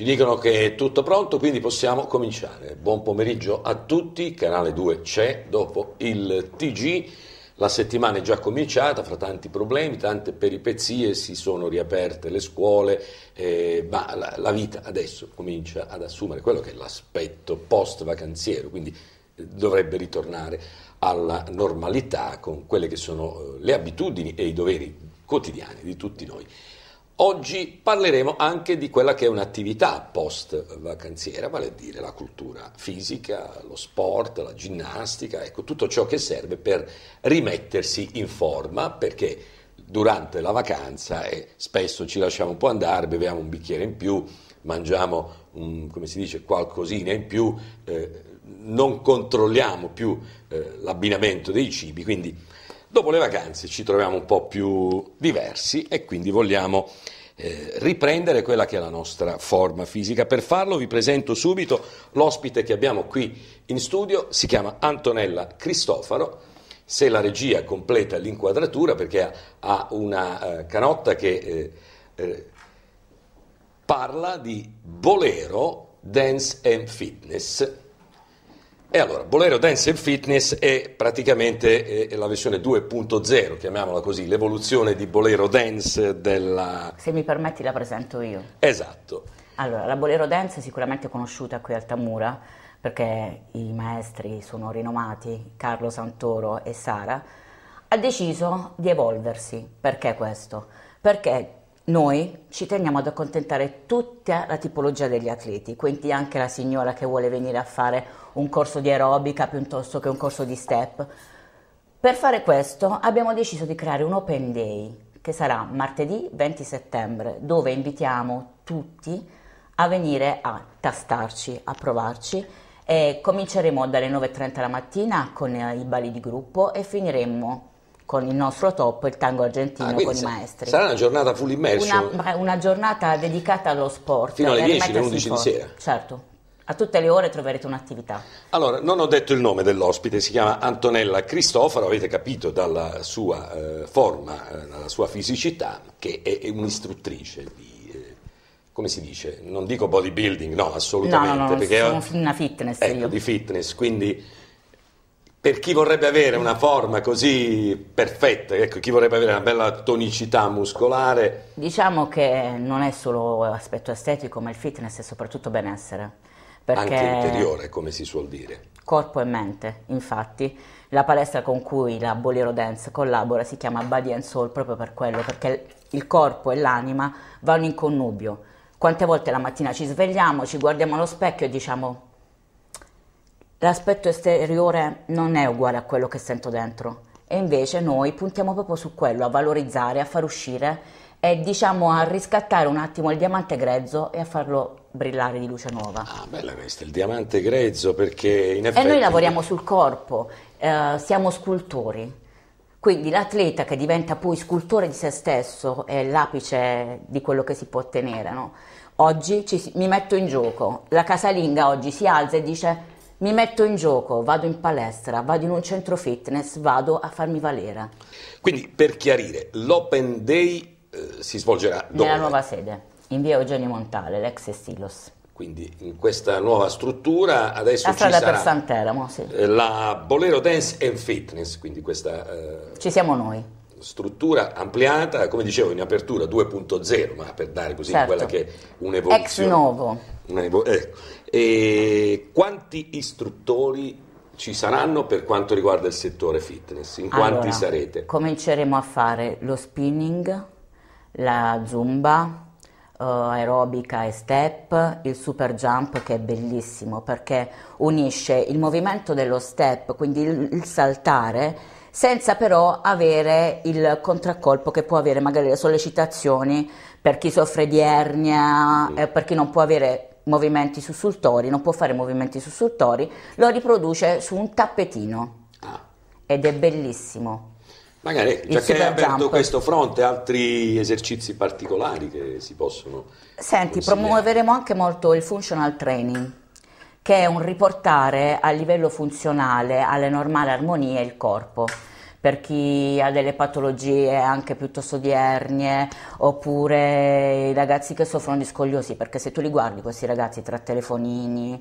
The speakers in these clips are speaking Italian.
Ci dicono che è tutto pronto, quindi possiamo cominciare. Buon pomeriggio a tutti, Canale 2 c'è, dopo il TG. La settimana è già cominciata, fra tanti problemi, tante peripezie, si sono riaperte le scuole, eh, ma la, la, vita adesso comincia ad assumere quello che è l'aspetto post vacanziero, quindi eh, dovrebbe ritornare alla normalità con quelle che sono eh, le abitudini e i doveri quotidiani di tutti noi. Oggi parleremo anche di quella che è un'attività post vacanziera, vale a dire la cultura fisica, lo sport, la ginnastica, ecco tutto ciò che serve per rimettersi in forma perché durante la vacanza eh, spesso ci lasciamo un po' andare, beviamo un bicchiere in più, mangiamo un, come si dice qualcosina in più, eh, non controlliamo più eh, l'abbinamento dei cibi, quindi dopo le vacanze ci troviamo un po' più diversi e quindi vogliamo eh, riprendere quella che è la nostra forma fisica. Per farlo vi presento subito l'ospite che abbiamo qui in studio, si chiama Antonella Cristofaro. Se la regia completa l'inquadratura, perché ha, ha una eh, canotta che eh, eh parla di bolero, dance and fitness e allora, Bolero Dance Fitness è praticamente è eh, la versione 2.0, chiamiamola così, l'evoluzione di Bolero Dance della... Se mi permetti la presento io. Esatto. Allora, la Bolero Dance è sicuramente conosciuta qui al Tamura, perché i maestri sono rinomati, Carlo Santoro e Sara, ha deciso di evolversi. Perché questo? Perché noi ci teniamo ad accontentare tutta la tipologia degli atleti, quindi anche la signora che vuole venire a fare un corso di aerobica piuttosto che un corso di step. Per fare questo abbiamo deciso di creare un open day che sarà martedì 20 settembre, dove invitiamo tutti a venire a tastarci, a provarci e cominceremo dalle 9.30 la mattina con i balli di gruppo e finiremo con il nostro top, il tango argentino ah, con i maestri. Sarà una giornata full immersion? Una, una giornata dedicata allo sport. Fino alle 10, alle 11 di sera? Certo. A tutte le ore troverete un'attività. Allora, non ho detto il nome dell'ospite, si chiama Antonella Cristoforo, avete capito dalla sua eh, forma, eh, dalla sua fisicità, che è, è un'istruttrice di, eh, come si dice, non dico bodybuilding, no, assolutamente. No, no, no perché sono una fitness ecco, io. di fitness, quindi per chi vorrebbe avere una forma così perfetta, ecco, chi vorrebbe avere una bella tonicità muscolare. Diciamo che non è solo aspetto estetico, ma il fitness è soprattutto benessere. Anche interiore, come si suol dire. Corpo e mente, infatti. La palestra con cui la Bolero Dance collabora si chiama Body and Soul proprio per quello, perché il corpo e l'anima vanno in connubio. Quante volte la mattina ci svegliamo, ci guardiamo allo specchio e diciamo l'aspetto esteriore non è uguale a quello che sento dentro e invece noi puntiamo proprio su quello, a valorizzare, a far uscire e diciamo a riscattare un attimo il diamante grezzo e a farlo brillare di luce nuova. Ah, bella questa, il diamante grezzo perché in effetti... E noi lavoriamo sul corpo, eh, siamo scultori, quindi l'atleta che diventa poi scultore di se stesso è l'apice di quello che si può ottenere. No? Oggi ci, mi metto in gioco, la casalinga oggi si alza e dice mi metto in gioco, vado in palestra, vado in un centro fitness, vado a farmi valere. Quindi per chiarire, l'Open Day eh, si svolgerà dove? Nella nuova sede, in via Eugenio Montale, l'ex Estilos. Quindi in questa nuova struttura adesso la strada ci sarà per Santeramo, sì. Eh, la Bolero Dance and Fitness, quindi questa... Eh... Ci siamo noi struttura ampliata, come dicevo in apertura 2.0, ma per dare così certo. quella che è un'evoluzione. Ex novo. Un'evo- eh, e quanti istruttori ci saranno per quanto riguarda il settore fitness? In quanti allora, sarete? Cominceremo a fare lo spinning, la zumba, uh, aerobica e step, il super jump che è bellissimo perché unisce il movimento dello step, quindi il, il saltare, senza però avere il contraccolpo che può avere magari le sollecitazioni per chi soffre di ernia, mm. eh, per chi non può avere movimenti sussultori, non può fare movimenti sussultori, lo riproduce su un tappetino ah. ed è bellissimo. Magari già cioè che hai aperto jump. questo fronte, altri esercizi particolari che si possono. Senti, promuoveremo anche molto il functional training, che è un riportare a livello funzionale, alle normale armonie, il corpo per chi ha delle patologie anche piuttosto dierne, oppure i ragazzi che soffrono di scogliosi perché se tu li guardi questi ragazzi tra telefonini,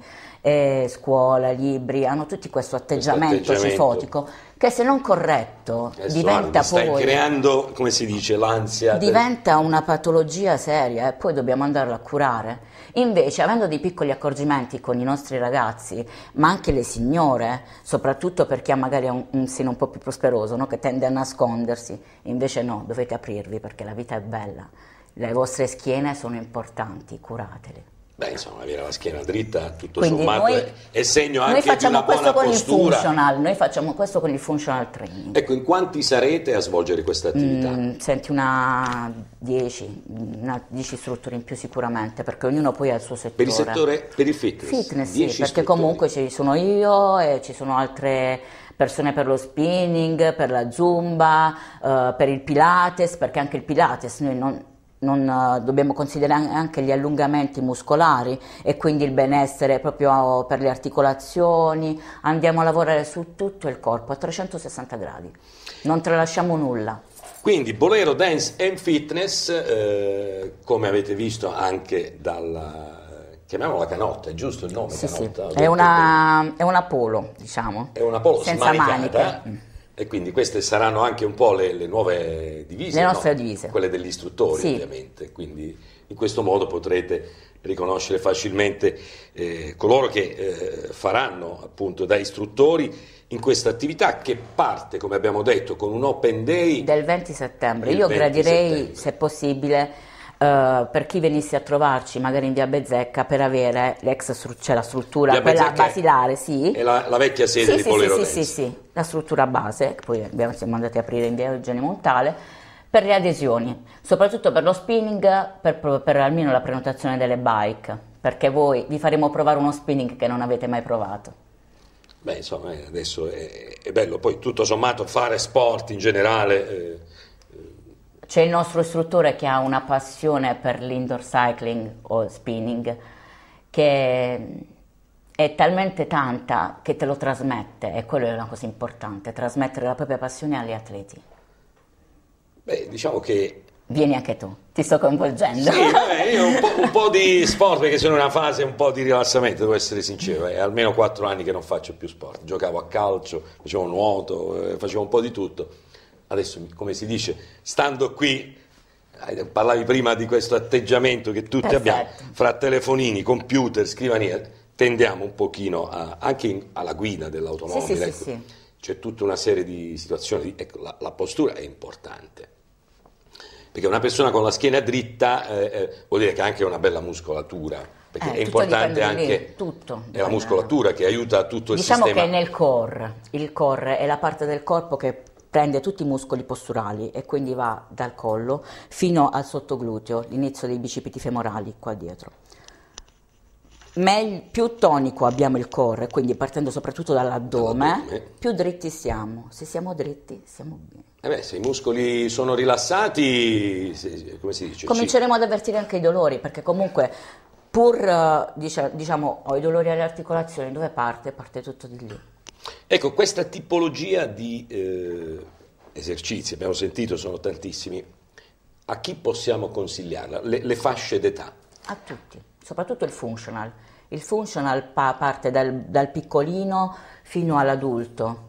scuola, libri, hanno tutti questo atteggiamento, questo atteggiamento. cifotico che se non corretto eh, diventa poi... Stai creando, come si dice, l'ansia. Diventa del... una patologia seria e eh, poi dobbiamo andarla a curare. Invece, avendo dei piccoli accorgimenti con i nostri ragazzi, ma anche le signore, soprattutto per chi ha magari un, un seno un po' più prosperoso, no? che tende a nascondersi, invece no, dovete aprirvi perché la vita è bella. Le vostre schiene sono importanti, curatele. Beh, insomma, avere la schiena dritta, tutto Quindi sommato, noi, è segno anche di una buona postura. noi facciamo questo con il functional training. Ecco, in quanti sarete a svolgere questa mm, attività? Mm, senti, una 10, una 10 strutture in più sicuramente, perché ognuno poi ha il suo settore. Per il settore, per il fitness? Fitness, sì, perché strutture. comunque ci sono io e ci sono altre persone per lo spinning, per la zumba, eh, per il pilates, perché anche il pilates noi non non, eh, dobbiamo considerare anche gli allungamenti muscolari e quindi il benessere proprio oh, per le articolazioni, andiamo a lavorare su tutto il corpo a 360 gradi, non tralasciamo nulla. Quindi Bolero Dance and Fitness, eh, come avete visto anche dalla chiamiamola canotta, è giusto il nome? Sì, sì. È, una, è, una, polo, diciamo. È una polo senza manicata. maniche. Mm. E quindi queste saranno anche un po' le, le nuove divise. Le nostre no? divise. Quelle degli istruttori, sì. ovviamente. Quindi in questo modo potrete riconoscere facilmente eh, coloro che eh, faranno appunto da istruttori in questa attività che parte, come abbiamo detto, con un open day del 20 settembre. Io 20 gradirei, settembre. se possibile, eh, per chi venisse a trovarci magari in via Bezzecca per avere l'ex stru- cioè la struttura quella basilare sì. e la, la vecchia sede sì, di sì, Polero sì, sì, sì, la struttura base che poi abbiamo, siamo andati a aprire in via Eugenio Montale per le adesioni soprattutto per lo spinning per, per almeno la prenotazione delle bike perché voi vi faremo provare uno spinning che non avete mai provato Beh, insomma, eh, adesso è, è bello, poi tutto sommato fare sport in generale eh, c'è il nostro istruttore che ha una passione per l'indoor cycling o spinning che è talmente tanta che te lo trasmette e quello è una cosa importante, trasmettere la propria passione agli atleti. Beh, diciamo che Vieni anche tu, ti sto coinvolgendo. Sì, vabbè, io un po', un po', di sport perché sono in una fase un po' di rilassamento, devo essere sincero. È eh. almeno quattro anni che non faccio più sport. Giocavo a calcio, facevo nuoto, eh, facevo un po' di tutto adesso come si dice, stando qui, parlavi prima di questo atteggiamento che tutti Perfetto. abbiamo fra telefonini, computer, scrivania, tendiamo un pochino a, anche in, alla guida dell'automobile. Sì, sì, ecco. sì, C'è tutta una serie di situazioni, ecco, la, la, postura è importante. Perché una persona con la schiena dritta eh, eh vuol dire che ha anche una bella muscolatura perché eh, è importante anche tutto, è la muscolatura che aiuta tutto il diciamo sistema. Diciamo che è nel core, il core è la parte del corpo che prende tutti i muscoli posturali e quindi va dal collo fino al sottogluteo, l'inizio dei bicipiti femorali qua dietro. Meglio, più tonico abbiamo il core, quindi partendo soprattutto dall'addome, più dritti siamo. Se siamo dritti, siamo bene. Eh beh, se i muscoli sono rilassati, come si dice? Cominceremo ci... ad avvertire anche i dolori, perché comunque pur, eh, diciamo, ho i dolori alle articolazioni, dove parte? Parte tutto di lì. Ecco, questa tipologia di eh, esercizi, abbiamo sentito, sono tantissimi, a chi possiamo consigliarla? Le, le fasce d'età? A tutti, soprattutto il functional. Il functional pa parte dal, dal piccolino fino all'adulto,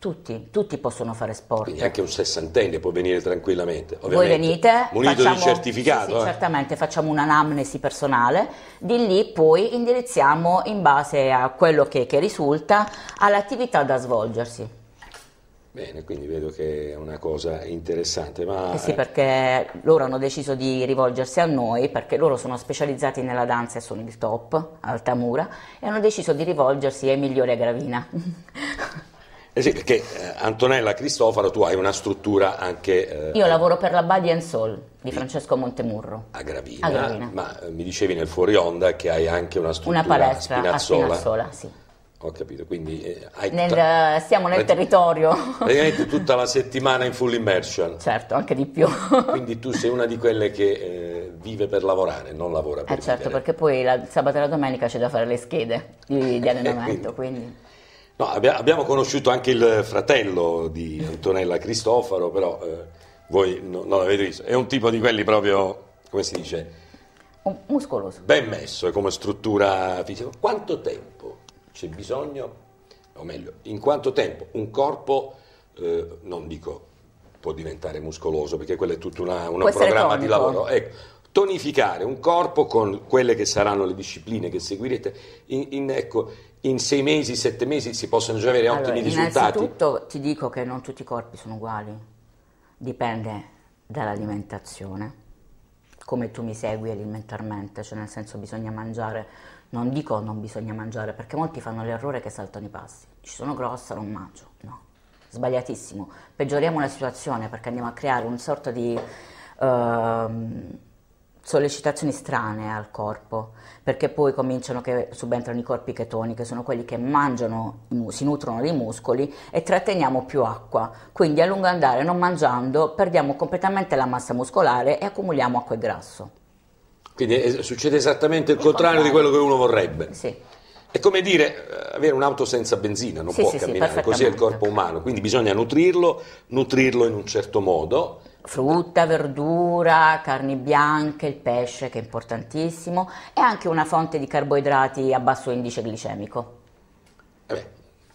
tutti, tutti, possono fare sport. Quindi anche un sessantenne può venire tranquillamente. Voi venite, munito facciamo, di certificato. Sì, sì, eh. Certamente, facciamo un'anamnesi personale, di lì poi indirizziamo in base a quello che, che risulta all'attività da svolgersi. Bene, quindi vedo che è una cosa interessante. Ma... Eh sì, eh. perché loro hanno deciso di rivolgersi a noi, perché loro sono specializzati nella danza e sono il top, Altamura, e hanno deciso di rivolgersi ai migliori a Gravina. Eh sì, perché eh, Antonella Cristofaro tu hai una struttura anche... Eh, Io lavoro per la Body and Soul di Francesco Montemurro. A Gravina, a Gravina. ma eh, mi dicevi nel fuori onda che hai anche una struttura una palestra a Spinazzola. a Spinazzola. sì. Ho capito, quindi eh, hai nel, tra... Eh, siamo nel territorio. Praticamente tutta la settimana in full immersion. Certo, anche di più. quindi tu sei una di quelle che eh, vive per lavorare, non lavora per eh certo, perché poi la, sabato e la domenica c'è da fare le schede di, di allenamento, quindi... quindi. No, abbiamo conosciuto anche il fratello di Antonella Cristofaro, però eh, voi no, non l'avete visto. È un tipo di quelli proprio, come si dice? Un muscoloso. Ben messo come struttura fisica. Quanto tempo c'è bisogno, o meglio, in quanto tempo un corpo, eh, non dico può diventare muscoloso, perché quello è tutto un programma di lavoro. Ecco, tonificare un corpo con quelle che saranno le discipline che seguirete, in, in, ecco, in sei mesi, sette mesi si possono già avere ottimi allora, risultati? Innanzitutto ti dico che non tutti i corpi sono uguali, dipende dall'alimentazione, come tu mi segui alimentarmente, cioè nel senso bisogna mangiare, non dico non bisogna mangiare, perché molti fanno l'errore che saltano i passi, ci sono grossa, non mangio, no, sbagliatissimo, peggioriamo la situazione perché andiamo a creare un sorta di... Uh, sollecitazioni strane al corpo, perché poi cominciano che subentrano i corpi chetoni, che sono quelli che mangiano, si nutrono dei muscoli e tratteniamo più acqua. Quindi a lungo andare, non mangiando, perdiamo completamente la massa muscolare e accumuliamo acqua e grasso. Quindi eh, succede esattamente il, il contrario, contrario, di quello che uno vorrebbe. Sì. È come dire eh, avere un'auto senza benzina, non sì, può sì, camminare, così è il corpo umano, quindi bisogna nutrirlo, nutrirlo in un certo modo frutta, verdura, carni bianche, il pesce che è importantissimo, è anche una fonte di carboidrati a basso indice glicemico. Eh beh,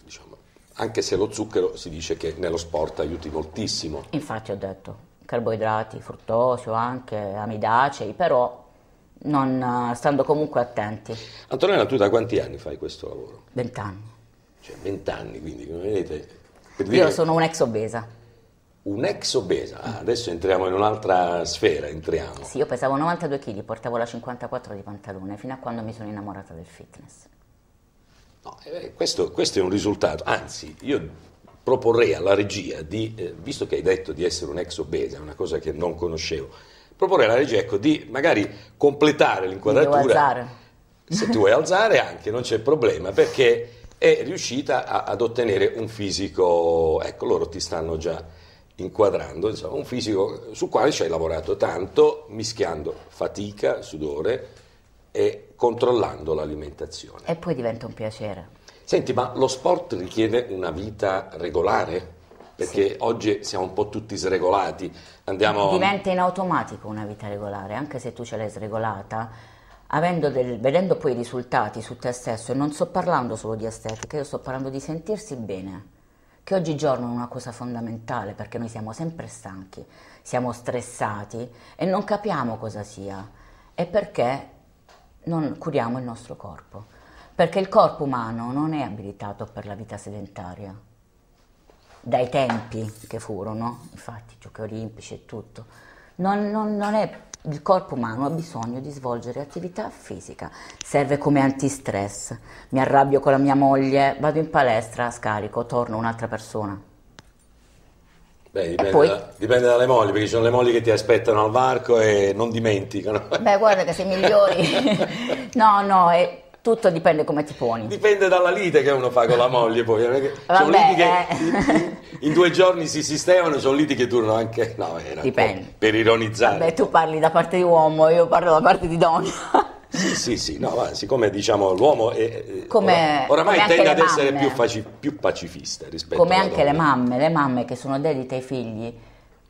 diciamo, anche se lo zucchero si dice che nello sport aiuti moltissimo. Infatti ho detto carboidrati, fruttosio anche, amidacei, però non, eh, stando comunque attenti. Antonella, tu da quanti anni fai questo lavoro? Vent'anni. Cioè, vent'anni, quindi come vedete... Io dire... sono un'ex obesa un ex obesa, adesso entriamo in un'altra sfera, entriamo. Sì, io pesavo 92 kg, portavo la 54 di pantalone, fino a quando mi sono innamorata del fitness. No, eh, eh, questo, questo, è un risultato, anzi io proporrei alla regia di, eh, visto che hai detto di essere un ex obesa, una cosa che non conoscevo, proporrei alla regia ecco, di magari completare l'inquadratura. Se tu vuoi alzare anche, non c'è problema, perché è riuscita a, ad ottenere un fisico, ecco loro ti stanno già inquadrando insomma, un fisico sul quale ci hai lavorato tanto, mischiando fatica, sudore e controllando l'alimentazione. E poi diventa un piacere. Senti, ma lo sport richiede una vita regolare? Perché sì. oggi siamo un po' tutti sregolati. Andiamo... Diventa in automatico una vita regolare, anche se tu ce l'hai sregolata. Del, vedendo poi i risultati su te stesso, e non sto parlando solo di estetica, io sto parlando di sentirsi bene che oggigiorno è una cosa fondamentale perché noi siamo sempre stanchi, siamo stressati e non capiamo cosa sia e perché non curiamo il nostro corpo, perché il corpo umano non è abilitato per la vita sedentaria. Dai tempi che furono, infatti, giochi olimpici e tutto, non, non, non è il corpo umano ha bisogno di svolgere attività fisica, serve come antistress. Mi arrabbio con la mia moglie, vado in palestra, scarico, torno un'altra persona. Beh, dipende, poi... da, dipende, dalle mogli, perché ci sono le mogli che ti aspettano al varco e non dimenticano. Beh, guarda che sei migliori. no, no, e tutto dipende come ti poni. Dipende dalla lite che uno fa con la moglie poi. Vabbè, sono liti che eh. in, in, due giorni si sistemano, sono liti che durano anche... No, era dipende. Per ironizzare. Beh, tu parli da parte di uomo, io parlo da parte di donna. Sì, sì, sì, no, ma siccome diciamo l'uomo è, come, oramai come tende ad essere più, faci, più, pacifista rispetto Come anche donna. le mamme, le mamme che sono dedite ai figli,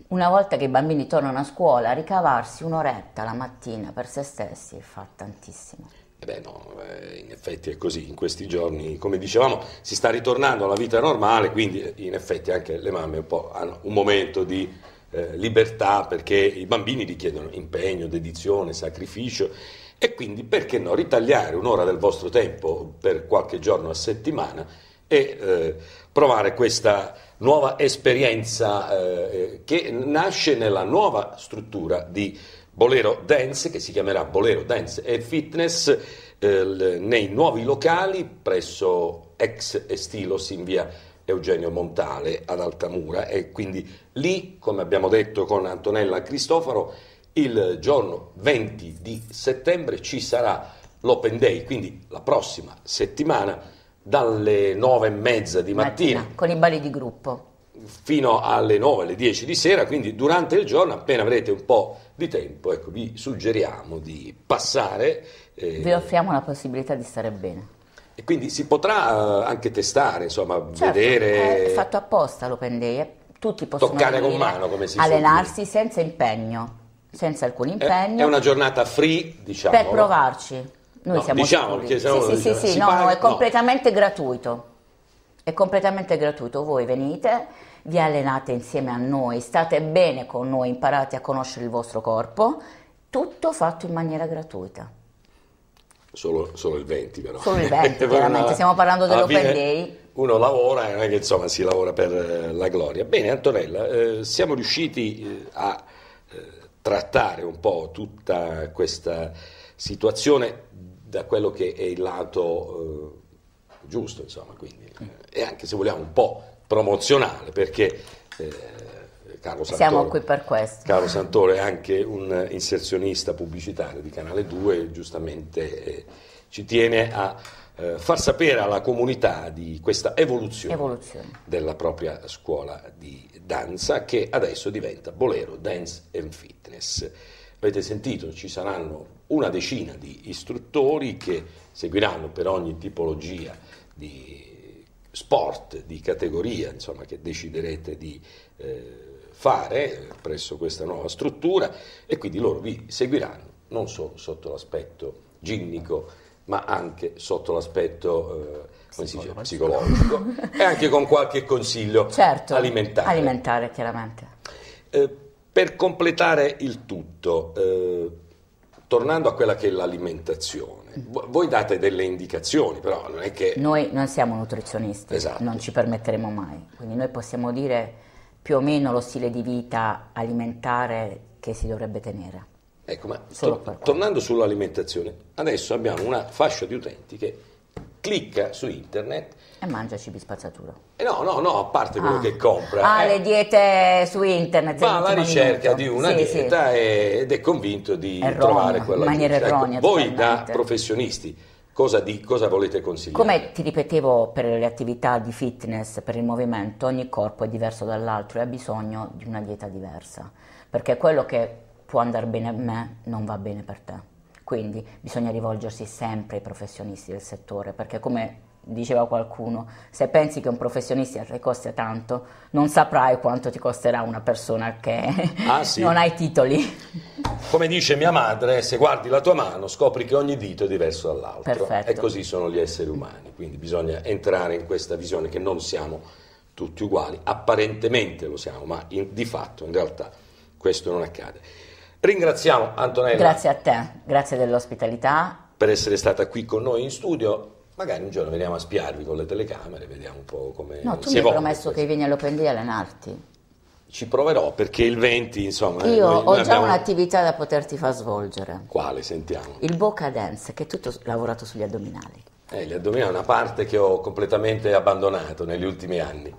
una volta che i bambini tornano a scuola, ricavarsi un'oretta la mattina per se stessi fa tantissimo. Eh beh no, eh, in effetti è così, in questi giorni, come dicevamo, si sta ritornando alla vita normale, quindi eh, in effetti anche le mamme un hanno un momento di eh, libertà perché i bambini richiedono impegno, dedizione, sacrificio e quindi perché no ritagliare un'ora del vostro tempo per qualche giorno a settimana e eh, provare questa nuova esperienza eh, che nasce nella nuova struttura di Bolero Dance, che si chiamerà Bolero Dance e Fitness, eh, nei nuovi locali presso ex Estilos in via Eugenio Montale ad Altamura e quindi lì, come abbiamo detto con Antonella Cristoforo, il giorno 20 di settembre ci sarà l'Open Day, quindi la prossima settimana dalle 9 e mezza di mattina, mattina con i balli di gruppo fino alle 9, alle 10 di sera, quindi durante il giorno, appena avrete un po' di tempo, ecco, vi suggeriamo di passare. Eh, vi offriamo la possibilità di stare bene. E quindi si potrà eh, anche testare, insomma, certo, vedere... È fatto apposta l'open day, eh. tutti possono toccare con mano, come si allenarsi suol senza impegno, senza alcun impegno. È, una giornata free, diciamo. Per provarci. Noi no, siamo diciamo, perché sì, sì, diciamo, sì, sì, no, parla... è completamente no. gratuito. È completamente gratuito, voi venite, vi allenate insieme a noi, state bene con noi, imparate a conoscere il vostro corpo, tutto fatto in maniera gratuita. Solo, solo il 20 però. Solo il 20, veramente, stiamo parlando dell'Open Day uno lavora e insomma si lavora per eh, la gloria. Bene Antonella, eh, siamo riusciti eh, a eh, trattare un po' tutta questa situazione da quello che è il lato eh, giusto, insomma, quindi e anche se vogliamo un po' promozionale, perché eh, Carlo, Santore, Carlo Santore, è anche un inserzionista pubblicitario di Canale 2, giustamente eh, ci tiene a eh, far sapere alla comunità di questa evoluzione, evoluzione, della propria scuola di danza che adesso diventa Bolero Dance and Fitness. Avete sentito, ci saranno una decina di istruttori che seguiranno per ogni tipologia di sport di categoria insomma, che deciderete di eh, fare presso questa nuova struttura e quindi loro vi seguiranno non solo sotto l'aspetto ginnico ma anche sotto l'aspetto eh, dice, psicologico e anche con qualche consiglio certo, alimentare. alimentare chiaramente. Eh, per completare il tutto, eh, tornando a quella che è l'alimentazione, voi date delle indicazioni, però non è che... Noi non siamo nutrizionisti, esatto. non ci permetteremo mai, quindi noi possiamo dire più o meno lo stile di vita alimentare che si dovrebbe tenere. Ecco, ma to- tornando sull'alimentazione, adesso abbiamo una fascia di utenti che clicca su internet e mangia cibi spazzatura. Eh no, no, no, a parte quello ah. che compra. Ah, eh. le diete su internet. Ma alla ricerca minuto. di una sì, dieta sì. ed è convinto di erronia, trovare quella in maniera giusta. Erronia, ecco, voi da professionisti cosa, di, cosa volete consigliare? Come ti ripetevo per le attività di fitness, per il movimento, ogni corpo è diverso dall'altro e ha bisogno di una dieta diversa. Perché quello che può andare bene a me non va bene per te quindi bisogna rivolgersi sempre ai professionisti del settore perché come diceva qualcuno, se pensi che un professionista ti costa tanto, non saprai quanto ti costerà una persona che ah, sì. non ha i titoli. Come dice mia madre, se guardi la tua mano scopri che ogni dito è diverso dall'altro. Perfetto. E così sono gli esseri umani, quindi bisogna entrare in questa visione che non siamo tutti uguali, apparentemente lo siamo, ma in, di fatto in realtà questo non accade. Ringraziamo Antonella. Grazie a te, grazie dell'ospitalità. Per essere stata qui con noi in studio. Magari un giorno veniamo a spiarvi con le telecamere, vediamo un po' come... No, tu mi hai promesso questo. che vieni all'Open Day a allenarti. Ci proverò perché il 20, insomma... Eh, io noi, ho noi già abbiamo... un'attività da poterti far svolgere. Quale? Sentiamo. Il Boca Dance, che è tutto lavorato sugli addominali. Eh, gli addominali è una parte che ho completamente abbandonato negli ultimi anni.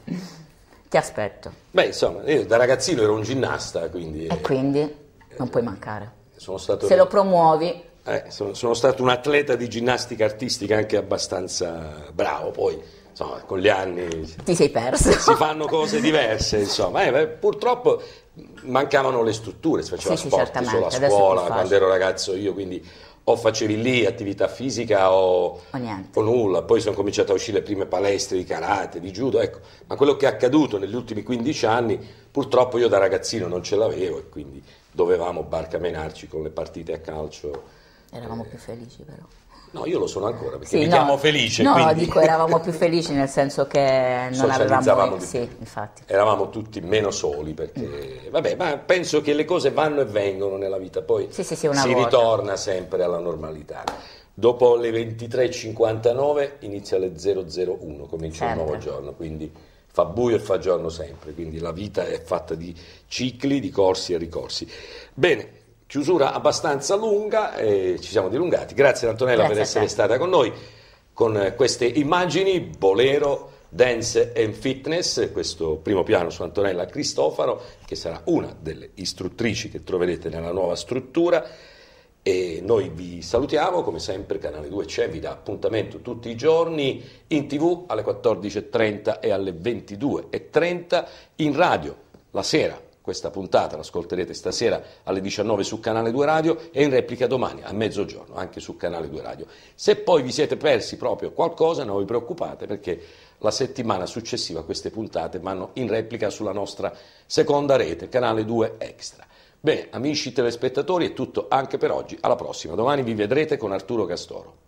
Ti aspetto. Beh, insomma, io da ragazzino ero un ginnasta, quindi... E quindi? non puoi mancare. Stato... Se lo promuovi. Eh, sono, sono stato un atleta di ginnastica artistica anche abbastanza bravo poi insomma, con gli anni ti sei perso. Si fanno cose diverse, insomma. Eh, purtroppo mancavano le strutture, si faceva sì, sport sì, solo a scuola quando ero ragazzo io, quindi o facevi lì attività fisica o, o, o nulla. Poi sono cominciato a uscire le prime palestre di karate, di judo, ecco. Ma quello che è accaduto negli ultimi 15 anni, purtroppo io da ragazzino non ce l'avevo e quindi dovevamo barcamenarci con le partite a calcio. Eravamo eh, più felici però. No, io lo sono ancora perché sì, mi no, chiamo felice. No, quindi... dico eravamo più felici nel senso che non avevamo... Sì, infatti. Eravamo tutti meno soli perché... Mm. Vabbè, ma penso che le cose vanno e vengono nella vita, poi sì, sì, si volta. ritorna sempre alla normalità. Dopo le 23.59 inizia le 001, comincia sempre. un nuovo giorno, quindi fa buio e fa giorno sempre, quindi la vita è fatta di cicli, di corsi e ricorsi. Bene, chiusura abbastanza lunga, eh, ci siamo dilungati. Grazie Antonella Grazie per essere stata con noi. Con queste immagini, Bolero, Dance and Fitness, questo primo piano su Antonella Cristofaro, che sarà una delle istruttrici che troverete nella nuova struttura. E noi vi salutiamo, come sempre Canale 2 c'è, vi dà appuntamento tutti i giorni in tv alle 14.30 e alle 22.30, in radio la sera. Questa puntata l'ascolterete stasera alle 19 su Canale 2 Radio e in replica domani a mezzogiorno anche su Canale 2 Radio. Se poi vi siete persi proprio qualcosa non vi preoccupate perché la settimana successiva queste puntate vanno in replica sulla nostra seconda rete, Canale 2 Extra. Bene, amici telespettatori, è tutto anche per oggi. Alla prossima. Domani vi vedrete con Arturo Castoro.